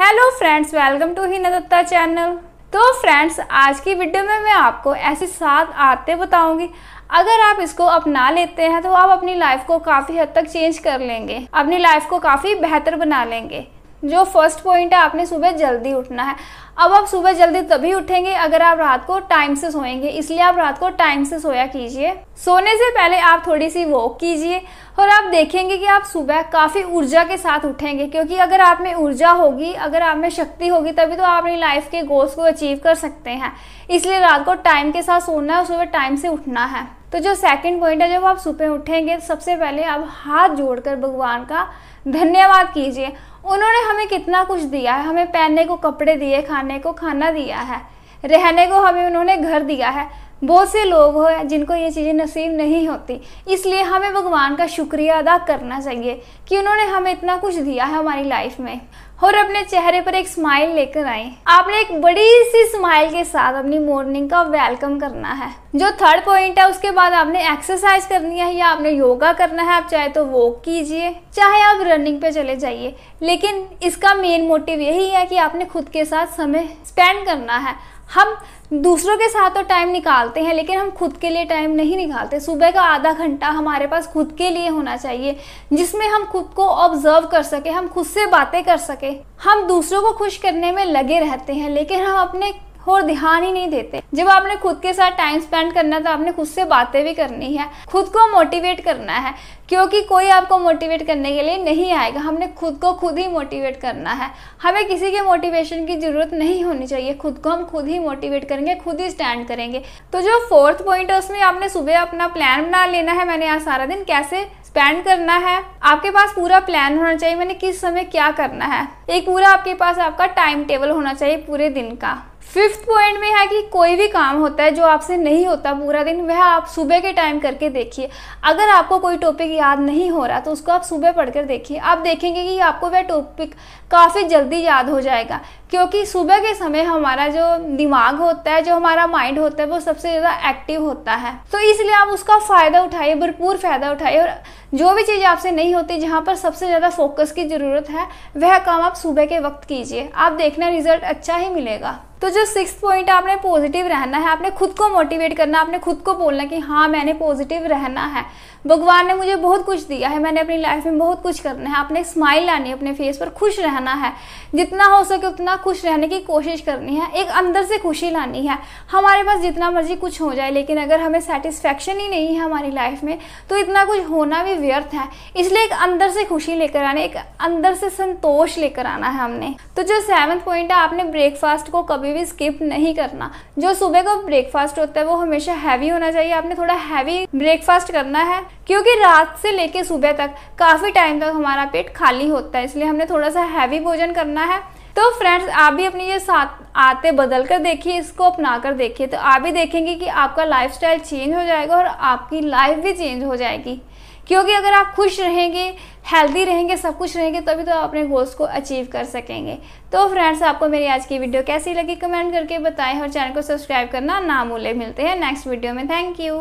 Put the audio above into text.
hello friends welcome to Hina Datta channel तो friends आज की वीडियो में मैं आपको ऐसी सात आदतें बताऊंगी अगर आप इसको अपना लेते हैं तो आप अपनी लाइफ को काफ़ी हद तक चेंज कर लेंगे अपनी लाइफ को काफ़ी बेहतर बना लेंगे जो फर्स्ट पॉइंट है आपने सुबह जल्दी उठना है अब आप सुबह जल्दी तभी उठेंगे अगर आप रात को टाइम से सोएंगे इसलिए आप रात को टाइम से सोया कीजिए सोने से पहले आप थोड़ी सी वॉक कीजिए और आप देखेंगे कि आप सुबह काफ़ी ऊर्जा के साथ उठेंगे क्योंकि अगर आप में ऊर्जा होगी अगर आप में शक्ति होगी तभी तो आप अपनी लाइफ के गोल्स को अचीव कर सकते हैं इसलिए रात को टाइम के साथ सोना है और सुबह टाइम से उठना है तो जो सेकंड पॉइंट है जब आप सुबह उठेंगे सबसे पहले आप हाथ जोड़कर भगवान का धन्यवाद कीजिए उन्होंने हमें कितना कुछ दिया है हमें पहनने को कपड़े दिए खाने को खाना दिया है रहने को हमें उन्होंने घर दिया है बहुत से लोग हो जिनको ये चीज़ें नसीब नहीं होती इसलिए हमें भगवान का शुक्रिया अदा करना चाहिए कि उन्होंने हमें इतना कुछ दिया है हमारी लाइफ में और अपने चेहरे पर एक स्माइल लेकर आए आपने एक बड़ी सी स्माइल के साथ अपनी मॉर्निंग का वेलकम करना है जो थर्ड पॉइंट है उसके बाद आपने एक्सरसाइज करनी है या आपने योगा करना है आप चाहे तो वॉक कीजिए चाहे आप रनिंग पे चले जाइए लेकिन इसका मेन मोटिव यही है कि आपने खुद के साथ समय स्पेंड करना है हम दूसरों के साथ तो टाइम निकालते हैं लेकिन हम खुद के लिए टाइम नहीं निकालते सुबह का आधा घंटा हमारे पास खुद के लिए होना चाहिए जिसमें हम खुद को ऑब्जर्व कर सके हम खुद से बातें कर सके हम दूसरों को खुश करने में लगे रहते हैं लेकिन हम अपने और ध्यान ही नहीं देते जब आपने खुद के साथ टाइम स्पेंड करना है तो आपने खुद से बातें भी करनी है खुद को मोटिवेट करना है क्योंकि कोई आपको मोटिवेट करने के लिए नहीं आएगा हमने खुद को खुद ही मोटिवेट करना है हमें किसी के मोटिवेशन की ज़रूरत नहीं होनी चाहिए खुद को हम खुद ही मोटिवेट करेंगे खुद ही स्टैंड करेंगे तो जो फोर्थ पॉइंट है उसमें आपने सुबह अपना प्लान बना लेना है मैंने आज सारा दिन कैसे स्पेंड करना है आपके पास पूरा प्लान होना चाहिए मैंने किस समय क्या करना है एक पूरा आपके पास आपका टाइम टेबल होना चाहिए पूरे दिन का फिफ्थ पॉइंट में है कि कोई भी काम होता है जो आपसे नहीं होता पूरा दिन वह आप सुबह के टाइम करके देखिए अगर आपको कोई टॉपिक याद नहीं हो रहा तो उसको आप सुबह पढ़कर देखिए आप देखेंगे कि आपको वह टॉपिक काफ़ी जल्दी याद हो जाएगा क्योंकि सुबह के समय हमारा जो दिमाग होता है जो हमारा माइंड होता है वो सबसे ज़्यादा एक्टिव होता है तो इसलिए आप उसका फ़ायदा उठाइए भरपूर फ़ायदा उठाइए और जो भी चीज़ आपसे नहीं होती जहाँ पर सबसे ज़्यादा फोकस की ज़रूरत है वह काम आप सुबह के वक्त कीजिए आप देखना रिजल्ट अच्छा ही मिलेगा तो जो सिक्स पॉइंट आपने पॉजिटिव रहना है आपने खुद को मोटिवेट करना आपने खुद को बोलना कि हाँ मैंने पॉजिटिव रहना है भगवान ने मुझे बहुत कुछ दिया है मैंने अपनी लाइफ में बहुत कुछ करना है आपने स्माइल लानी है अपने फेस पर खुश रहना है जितना हो सके उतना खुश रहने की कोशिश करनी है एक अंदर से खुशी लानी है हमारे पास जितना मर्जी कुछ हो जाए लेकिन अगर हमें सेटिस्फेक्शन ही नहीं है हमारी लाइफ में तो इतना कुछ होना भी व्यर्थ है इसलिए एक अंदर से खुशी लेकर आना एक अंदर से संतोष लेकर आना है हमने तो जो सेवन्थ पॉइंट है आपने ब्रेकफास्ट को कभी भी स्किप नहीं करना जो सुबह का ब्रेकफास्ट होता है वो हमेशा हैवी होना चाहिए आपने थोड़ा हैवी ब्रेकफास्ट करना है क्योंकि रात से लेके सुबह तक काफ़ी टाइम तक हमारा पेट खाली होता है इसलिए हमने थोड़ा सा हैवी भोजन करना है तो फ्रेंड्स आप भी अपनी ये साथ आते बदल कर देखिए इसको अपना कर देखिए तो आप भी देखेंगे कि आपका लाइफस्टाइल चेंज हो जाएगा और आपकी लाइफ भी चेंज हो जाएगी क्योंकि अगर आप खुश रहेंगे हेल्दी रहेंगे सब कुछ रहेंगे तभी तो आप अपने गोल्स को अचीव कर सकेंगे तो फ्रेंड्स आपको मेरी आज की वीडियो कैसी लगी कमेंट करके बताएं और चैनल को सब्सक्राइब करना ना भूलें मिलते हैं नेक्स्ट वीडियो में थैंक यू